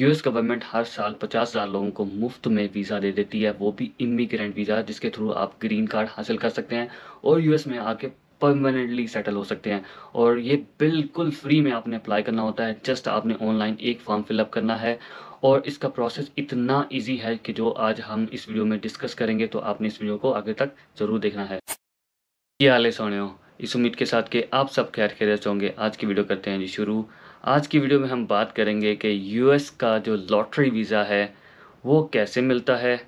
US government हर साल पचास हज़ार लोगों को मुफ्त में वीज़ा दे देती है वो भी इमिग्रेंट वीज़ा जिसके थ्रू आप ग्रीन कार्ड हासिल कर सकते हैं और यूएस में आके परमानेंटली सेटल हो सकते हैं और ये बिल्कुल फ्री में आपने अप्लाई करना होता है जस्ट आपने ऑनलाइन एक फॉर्म फिलअप करना है और इसका प्रोसेस इतना इजी है कि जो आज हम इस वीडियो में डिस्कस करेंगे तो आपने इस वीडियो को आगे तक ज़रूर देखना है ये हाल है सोने इस उम्मीद के साथ कि आप सब खैर खैर होंगे आज की वीडियो करते हैं जी शुरू आज की वीडियो में हम बात करेंगे कि यूएस का जो लॉटरी वीज़ा है वो कैसे मिलता है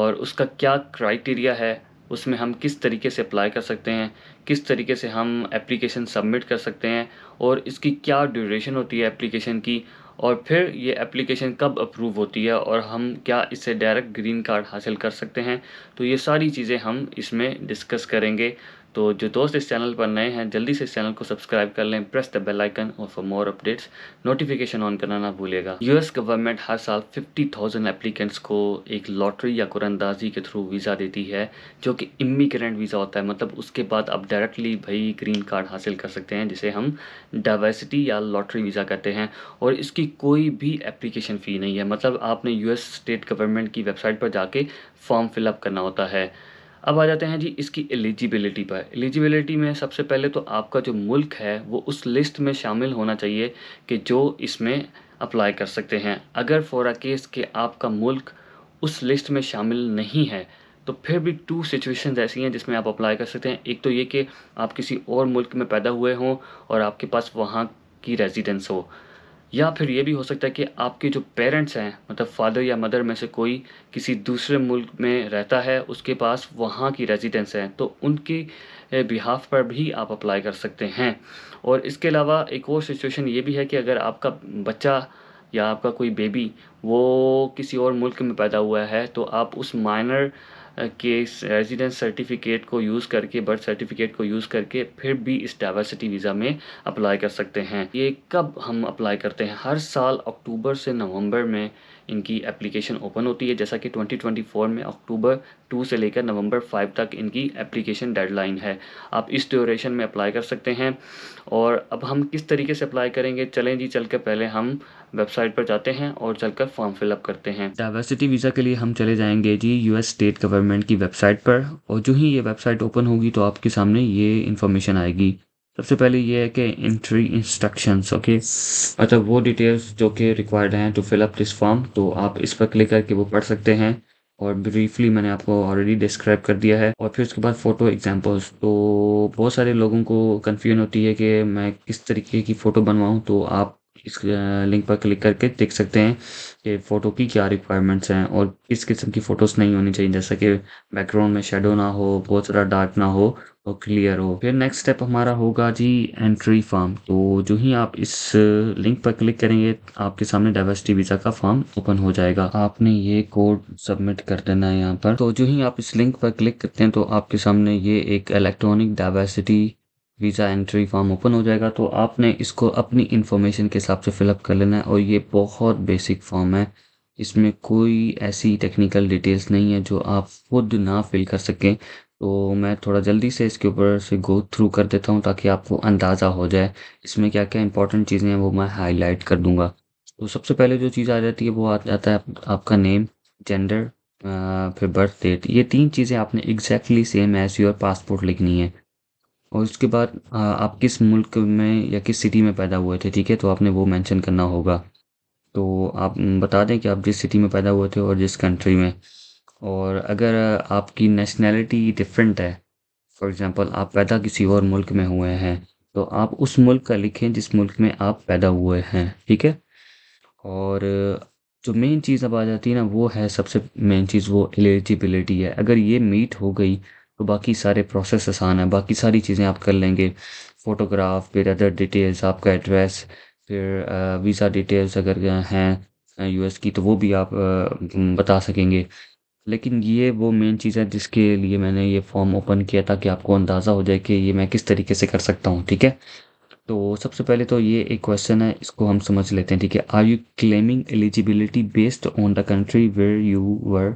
और उसका क्या क्राइटेरिया है उसमें हम किस तरीके से अप्लाई कर सकते हैं किस तरीके से हम एप्लीकेशन सबमिट कर सकते हैं और इसकी क्या ड्यूरेशन होती है एप्लीकेशन की और फिर ये एप्लीकेशन कब अप्रूव होती है और हम क्या इससे डायरेक्ट ग्रीन कार्ड हासिल कर सकते हैं तो ये सारी चीज़ें हम इसमें डिस्कस करेंगे तो जो दोस्त इस चैनल पर नए हैं जल्दी से इस चैनल को सब्सक्राइब कर लें प्रेस द बेल आइकन और for more updates notification on करना ना भूलेगा यूएस गवर्नमेंट हर साल 50,000 एप्लीकेंट्स को एक लॉटरी या कुरंदाजी के थ्रू वीज़ा देती है जो कि इमिग्रेंट वीज़ा होता है मतलब उसके बाद आप डायरेक्टली भाई ग्रीन कार्ड हासिल कर सकते हैं जिसे हम डाइवर्सिटी या लॉटरी वीज़ा कहते हैं और इसकी कोई भी एप्लीकेशन फ़ी नहीं है मतलब आपने एस स्टेट गवर्नमेंट की वेबसाइट पर जाके फॉर्म फिलअप करना होता है अब आ जाते हैं जी इसकी एलिजिबिलिटी पर एलिजिबिलिटी में सबसे पहले तो आपका जो मुल्क है वो उस लिस्ट में शामिल होना चाहिए कि जो इसमें अप्लाई कर सकते हैं अगर अ केस के आपका मुल्क उस लिस्ट में शामिल नहीं है तो फिर भी टू सिचुएशन ऐसी हैं जिसमें आप अप्लाई कर सकते हैं एक तो ये कि आप किसी और मुल्क में पैदा हुए हों और आपके पास वहाँ की रेजिडेंस हो या फिर ये भी हो सकता है कि आपके जो पेरेंट्स हैं मतलब फादर या मदर में से कोई किसी दूसरे मुल्क में रहता है उसके पास वहाँ की रेजिडेंस है तो उनके बिहाफ पर भी आप अप्लाई कर सकते हैं और इसके अलावा एक और सिचुएशन ये भी है कि अगर आपका बच्चा या आपका कोई बेबी वो किसी और मुल्क में पैदा हुआ है तो आप उस माइनर के रेजिडेंस सर्टिफिकेट को यूज़ करके बर्थ सर्टिफिकेट को यूज़ करके फिर भी इस डाइवर्सिटी वीज़ा में अप्लाई कर सकते हैं ये कब हम अप्लाई करते हैं हर साल अक्टूबर से नवंबर में इनकी एप्लीकेशन ओपन होती है जैसा कि 2024 में अक्टूबर 2 से लेकर नवंबर 5 तक इनकी एप्लीकेशन डेडलाइन है आप इस ड्यूरेशन में अप्लाई कर सकते हैं और अब हम किस तरीके से अप्लाई करेंगे चलें जी चल कर पहले हम वेबसाइट पर जाते हैं और चलकर फॉर्म फिलअप करते हैं डाइवर्सिटी वीज़ा के लिए हम चले जाएंगे जी यू स्टेट गवर्नमेंट की वेबसाइट पर और जो ही ये वेबसाइट ओपन होगी तो आपके सामने ये इन्फॉर्मेशन आएगी सबसे पहले ये है कि एंट्री इंस्ट्रक्शंस ओके मतलब वो डिटेल्स जो कि रिक्वायर्ड हैं to fill up this form तो आप इस पर क्लिक करके वो पढ़ सकते हैं और ब्रीफली मैंने आपको ऑलरेडी डिस्क्राइब कर दिया है और फिर उसके बाद फ़ोटो एग्जांपल्स तो बहुत सारे लोगों को कन्फ्यूजन होती है कि मैं किस तरीके की फ़ोटो बनवाऊँ तो आप इस लिंक पर क्लिक करके देख सकते हैं कि फ़ोटो की क्या रिक्वायरमेंट्स हैं और किस किस्म की फ़ोटोज़ नहीं होनी चाहिए जैसा कि बैकग्राउंड में शेडो ना हो बहुत सारा डार्क ना हो और क्लियर हो फिर नेक्स्ट स्टेप हमारा होगा जी एंट्री फॉर्म तो जो ही आप इस लिंक uh, पर क्लिक करेंगे आपके सामने डाइवर्सिटी वीज़ा का फॉर्म ओपन हो जाएगा आपने ये कोड सबमिट कर देना है यहाँ पर तो जो ही आप इस लिंक पर क्लिक करते हैं तो आपके सामने ये एक electronic diversity visa entry form open हो जाएगा तो आपने इसको अपनी इन्फॉर्मेशन के हिसाब से फिलअप कर लेना है और ये बहुत बेसिक फॉर्म है इसमें कोई ऐसी टेक्निकल डिटेल्स नहीं है जो आप खुद ना फिल कर सकें तो मैं थोड़ा जल्दी से इसके ऊपर से गो थ्रू कर देता हूँ ताकि आपको अंदाज़ा हो जाए इसमें क्या क्या इंपॉर्टेंट चीज़ें हैं वो मैं हाईलाइट कर दूंगा तो सबसे पहले जो चीज़ आ जाती है वो आ जाता है आपका नेम जेंडर फिर बर्थ डेट ये तीन चीज़ें आपने एग्जैक्टली सेम एज और पासपोर्ट लिखनी है और उसके बाद आप किस मुल्क में या किस सिटी में पैदा हुए थे ठीक है तो आपने वो मेंशन करना होगा तो आप बता दें कि आप जिस सिटी में पैदा हुए थे और जिस कंट्री में और अगर आपकी नेशनैलिटी डिफरेंट है फॉर एग्ज़ाम्पल आप पैदा किसी और मुल्क में हुए हैं तो आप उस मुल्क का लिखें जिस मुल्क में आप पैदा हुए हैं ठीक है और जो मेन चीज़ अब आ जाती है ना वो है सबसे मेन चीज़ वो एलिजिबिलिटी है अगर ये मीट हो गई तो बाकी सारे प्रोसेस आसान है बाकी सारी चीज़ें आप कर लेंगे फ़ोटोग्राफ फिर अदर डिटेल्स आपका एड्रेस फिर वीज़ा डिटेल्स अगर हैं यूएस की तो वो भी आप बता सकेंगे लेकिन ये वो मेन चीज़ है जिसके लिए मैंने ये फॉर्म ओपन किया था कि आपको अंदाज़ा हो जाए कि ये मैं किस तरीके से कर सकता हूँ ठीक है तो सबसे पहले तो ये एक क्वेश्चन है इसको हम समझ लेते हैं ठीक है are you claiming eligibility based on the country where you were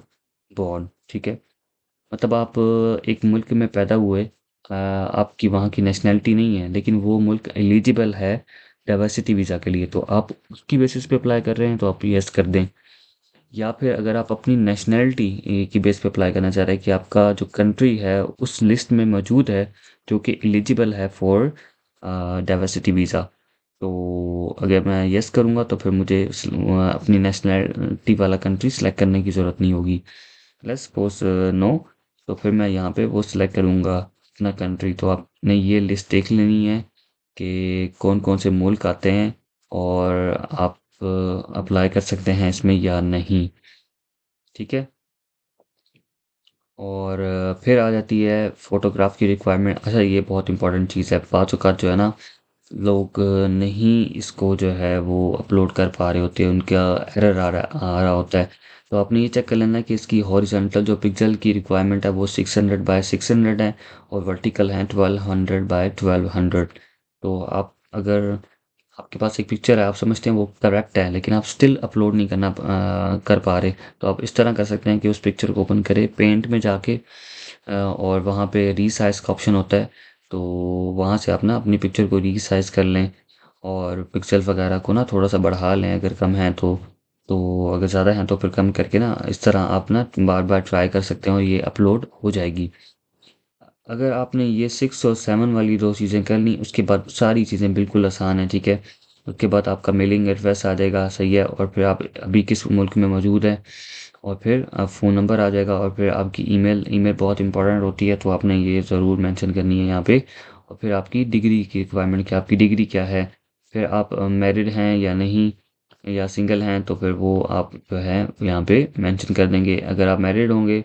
born ठीक है मतलब आप एक मुल्क में पैदा हुए आपकी वहाँ की नेशनैलिटी नहीं है लेकिन वो मुल्क एलिजिबल है डाइवर्सिटी वीज़ा के लिए तो आप उसकी बेसिस पे अप्लाई कर रहे हैं तो आप यस कर दें या फिर अगर आप अपनी नेशनैलिटी की बेस पे अप्लाई करना चाह रहे हैं कि आपका जो कंट्री है उस लिस्ट में मौजूद है जो कि एलिजिबल है फॉर डाइवर्सिटी वीज़ा तो अगर मैं यस करूँगा तो फिर मुझे अपनी नेशनैलिटी वाला कंट्री सेलेक्ट करने की ज़रूरत नहीं होगी प्लस सपोज नो तो फिर मैं यहाँ पे वो सिलेक्ट करूँगा अपना कंट्री तो आपने ये लिस्ट देख लेनी है कि कौन कौन से मुल्क आते हैं और आप अप्लाई कर सकते हैं इसमें या नहीं ठीक है और फिर आ जाती है फ़ोटोग्राफ की रिक्वायरमेंट अच्छा ये बहुत इंपॉर्टेंट चीज़ है बात अवत जो है ना लोग नहीं इसको जो है वो अपलोड कर पा रहे होते हैं उनका एरर आ रहा आ रहा होता है तो आपने ये चेक कर लेना है कि इसकी हॉरिजॉन्टल जो पिक्सल की रिक्वायरमेंट है वो 600 बाय सिक्स है और वर्टिकल है 1200 बाय ट्वेल्व तो आप अगर आपके पास एक पिक्चर है आप समझते हैं वो करेक्ट है लेकिन आप स्टिल अपलोड नहीं करना आ, कर पा रहे तो आप इस तरह कर सकते हैं कि उस पिक्चर को ओपन करें पेंट में जाके आ, और वहाँ पे रीसाइज का ऑप्शन होता है तो वहाँ से आप ना अपनी पिक्चर को रीसाइज कर लें और पिक्सल वगैरह को ना थोड़ा सा बढ़ा लें अगर कम है तो तो अगर ज़्यादा है तो फिर कम करके ना इस तरह आप ना बार बार ट्राई कर सकते हैं और ये अपलोड हो जाएगी अगर आपने ये सिक्स और सेवन वाली दो चीज़ें कर ली उसके बाद सारी चीज़ें बिल्कुल आसान है ठीक है उसके बाद आपका मेलिंग एड्रेस आ जाएगा सही है और फिर आप अभी किस मुल्क में मौजूद है और फिर आप फ़ोन नंबर आ जाएगा और फिर आपकी ईमेल ईमेल बहुत इंपॉर्टेंट होती है तो आपने ये ज़रूर मेंशन करनी है यहाँ पे और फिर आपकी डिग्री की रिक्वायरमेंट क्या आपकी डिग्री क्या है फिर आप मैरिड हैं या नहीं या सिंगल हैं तो फिर वो आप जो है यहाँ पे मेंशन कर देंगे अगर आप मैरिड होंगे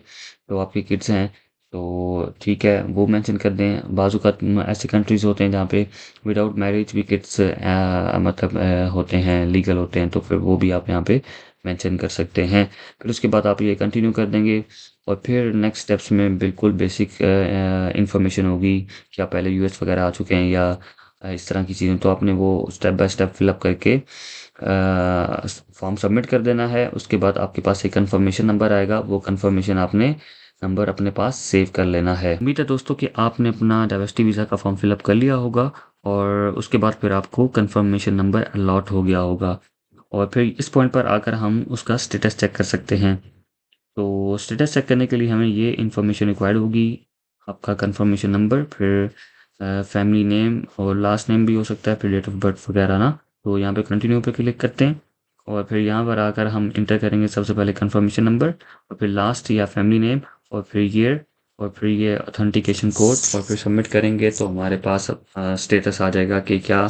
तो आपके किड्स हैं तो ठीक है वो मेंशन कर दें का ऐसे कंट्रीज़ होते हैं जहाँ पे विदाउट मैरिज भी किड्स मतलब आ, होते हैं लीगल होते हैं तो फिर वो भी आप यहाँ पे मेंशन कर सकते हैं फिर उसके बाद आप ये कंटिन्यू कर देंगे और फिर नेक्स्ट स्टेप्स में बिल्कुल बेसिक इंफॉर्मेशन होगी कि आप पहले यूएस वगैरह आ चुके हैं या इस तरह की चीज़ें तो आपने वो स्टेप बाय स्टेप फिलअप करके फॉर्म सबमिट कर देना है उसके बाद आपके पास एक कन्फर्मेशन नंबर आएगा वो कन्फर्मेशन आपने नंबर अपने पास सेव कर लेना है उम्मीद है दोस्तों कि आपने अपना डाइवर्सिटी वीज़ा का फॉर्म फिलअप कर लिया होगा और उसके बाद फिर आपको कन्फर्मेशन नंबर अलॉट हो गया होगा और फिर इस पॉइंट पर आकर हम उसका स्टेटस चेक कर सकते हैं तो स्टेटस चेक करने के लिए हमें ये इन्फॉर्मेशन रिक्वायर्ड होगी आपका कन्फर्मेशन नंबर फिर फैमिली नेम और लास्ट नेम भी हो सकता है फिर डेट ऑफ बर्थ वगैरह ना तो यहाँ पे कंटिन्यू पे क्लिक करते हैं और फिर यहाँ पर आकर हम इंटर करेंगे सबसे पहले कंफर्मेशन नंबर और फिर लास्ट या फैमिली नेम और फिर ये और फिर ये ऑथेंटिकेशन कोड और फिर सबमिट करेंगे तो हमारे पास स्टेटस आ जाएगा कि क्या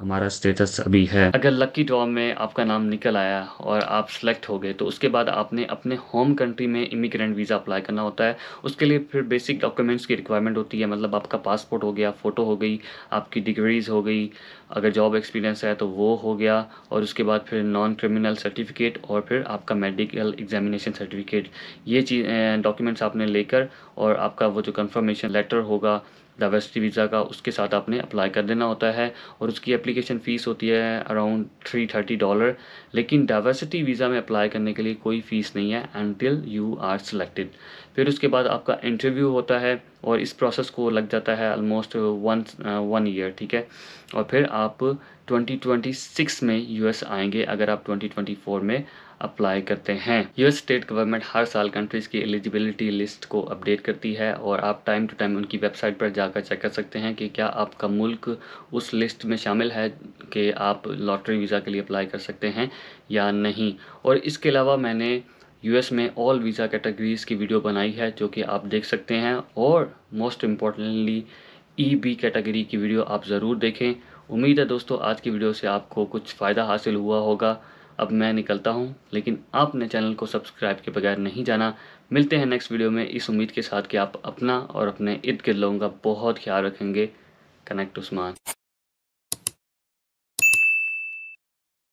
हमारा स्टेटस अभी है अगर लकी ड्रॉ में आपका नाम निकल आया और आप सेलेक्ट हो गए तो उसके बाद आपने अपने होम कंट्री में इमिग्रेंट वीज़ा अप्लाई करना होता है उसके लिए फिर बेसिक डॉक्यूमेंट्स की रिक्वायरमेंट होती है मतलब आपका पासपोर्ट हो गया फ़ोटो हो गई आपकी डिग्रीज़ हो गई अगर जॉब एक्सपीरियंस है तो वो हो गया और उसके बाद फिर नॉन क्रिमिनल सर्टिफिकेट और फिर आपका मेडिकल एग्जामिनेशन सर्टिफिकेट ये चीज़ डॉक्यूमेंट्स आपने लेकर और आपका वो जो कन्फर्मेशन लेटर होगा डाइवर्सिटी वीज़ा का उसके साथ आपने अप्लाई कर देना होता है और उसकी एप्लीकेशन फ़ीस होती है अराउंड थ्री थर्टी डॉलर लेकिन डाइवर्सिटी वीज़ा में अप्लाई करने के लिए कोई फ़ीस नहीं है एंटिल यू आर सिलेक्टेड फिर उसके बाद आपका इंटरव्यू होता है और इस प्रोसेस को लग जाता है ऑलमोस्ट वन वन ईयर ठीक है और फिर आप 2026 में यूएस आएंगे अगर आप 2024 में अप्लाई करते हैं यूएस स्टेट गवर्नमेंट हर साल कंट्रीज़ की एलिजिबिलिटी लिस्ट को अपडेट करती है और आप टाइम टू टाइम उनकी वेबसाइट पर जाकर चेक कर सकते हैं कि क्या आपका मुल्क उस लिस्ट में शामिल है कि आप लॉटरी वीज़ा के लिए अप्लाई कर सकते हैं या नहीं और इसके अलावा मैंने यूएस में ऑल वीज़ा कैटेगरीज़ की वीडियो बनाई है जो कि आप देख सकते हैं और most importantly E B category की वीडियो आप ज़रूर देखें उम्मीद है दोस्तों आज की वीडियो से आपको कुछ फ़ायदा हासिल हुआ होगा अब मैं निकलता हूँ लेकिन आपने चैनल को सब्सक्राइब के बगैर नहीं जाना मिलते हैं नेक्स्ट वीडियो में इस उम्मीद के साथ कि आप अपना और अपने इर्द गिर्द लोगों का बहुत ख्याल रखेंगे कनेक्ट उस्मान